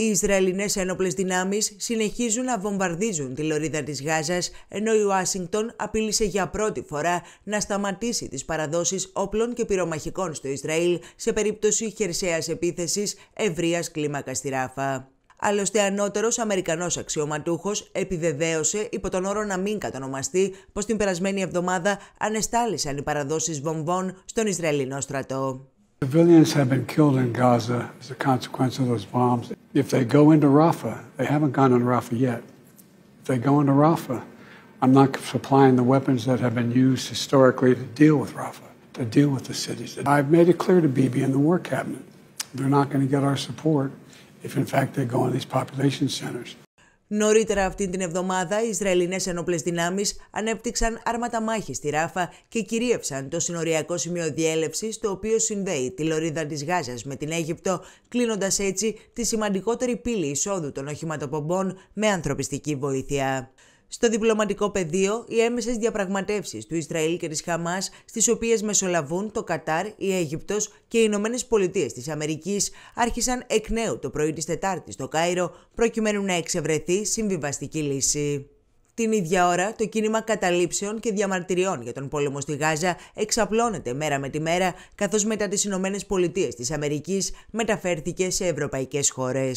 Οι Ισραηλινές ένοπλες δυνάμεις συνεχίζουν να βομβαρδίζουν τη λωρίδα της Γάζας, ενώ η Ουάσιγκτον απείλησε για πρώτη φορά να σταματήσει τις παραδόσεις όπλων και πυρομαχικών στο Ισραήλ σε περίπτωση χερσαίας επίθεσης ευρείας κλίμακα στη Ράφα. Άλλωστε, ανώτερος Αμερικανός αξιωματούχος επιβεβαίωσε υπό τον όρο να μην κατονομαστεί πως την περασμένη εβδομάδα ανεστάλησαν οι παραδόσεις βομβών στον Ισραηλινό στρατό. Civilians have been killed in Gaza as a consequence of those bombs. If they go into Rafah, they haven't gone into Rafah yet. If they go into Rafah, I'm not supplying the weapons that have been used historically to deal with Rafah, to deal with the cities. I've made it clear to Bibi and the War Cabinet they're not going to get our support if, in fact, they go in these population centers. Νωρίτερα αυτή την εβδομάδα, οι Ισραηλινές ενόπλες δυνάμεις ανέπτυξαν άρματα μάχης στη Ράφα και κυρίευσαν το συνοριακό σημείο διέλευσης, το οποίο συνδέει τη λωρίδα της Γάζας με την Αίγυπτο, κλείνοντας έτσι τη σημαντικότερη πύλη εισόδου των οχηματοπομπών με ανθρωπιστική βοήθεια. Στο διπλωματικό πεδίο, οι έμεσες διαπραγματεύσεις του Ισραήλ και της Χαμάς, στις οποίες μεσολαβούν το Κατάρ, η Αίγυπτος και οι Ηνωμένες Πολιτείες της Αμερικής, άρχισαν εκ νέου το πρωί της Τετάρτης στο Κάιρο, προκειμένου να εξευρεθεί συμβιβαστική λύση. Την ίδια ώρα, το κίνημα καταλήψεων και διαμαρτυριών για τον πόλεμο στη Γάζα εξαπλώνεται μέρα με τη μέρα, καθώς μετά τις Ηνωμένες Πολιτείες της Αμερικής μεταφέρθηκε σε ευρωπαϊκές χώρες.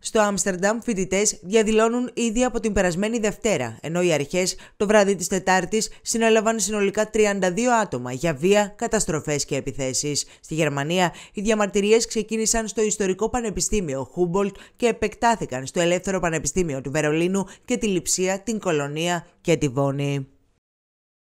Στο Άμστερνταμ, φοιτητές διαδηλώνουν ήδη από την περασμένη Δευτέρα, ενώ οι αρχές το βράδυ της Τετάρτης συνέλαβαν συνολικά 32 άτομα για βία, καταστροφές και επιθέσεις. Στη Γερμανία, οι διαμαρτυρίες ξεκίνησαν στο Ιστορικό Πανεπιστήμιο Χούμπολτ και επεκτάθηκαν στο Ελεύθερο Πανεπιστήμιο του Βερολίνου και τη Λιψία, την Κολονία και τη Βόνη.